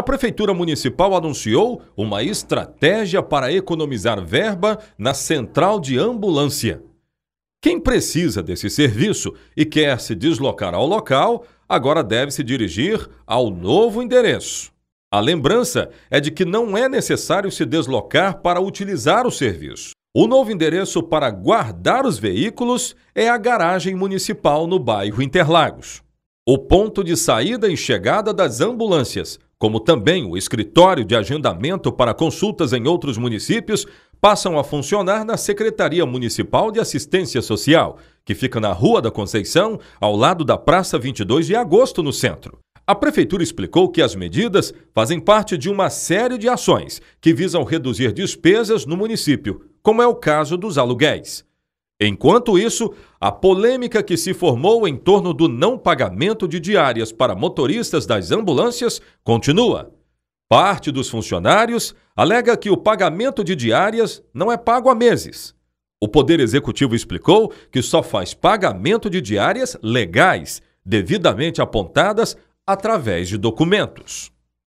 A Prefeitura Municipal anunciou uma estratégia para economizar verba na central de ambulância. Quem precisa desse serviço e quer se deslocar ao local, agora deve se dirigir ao novo endereço. A lembrança é de que não é necessário se deslocar para utilizar o serviço. O novo endereço para guardar os veículos é a garagem municipal no bairro Interlagos. O ponto de saída e chegada das ambulâncias como também o escritório de agendamento para consultas em outros municípios, passam a funcionar na Secretaria Municipal de Assistência Social, que fica na Rua da Conceição, ao lado da Praça 22 de Agosto, no centro. A Prefeitura explicou que as medidas fazem parte de uma série de ações que visam reduzir despesas no município, como é o caso dos aluguéis. Enquanto isso, a polêmica que se formou em torno do não pagamento de diárias para motoristas das ambulâncias continua. Parte dos funcionários alega que o pagamento de diárias não é pago há meses. O Poder Executivo explicou que só faz pagamento de diárias legais, devidamente apontadas através de documentos.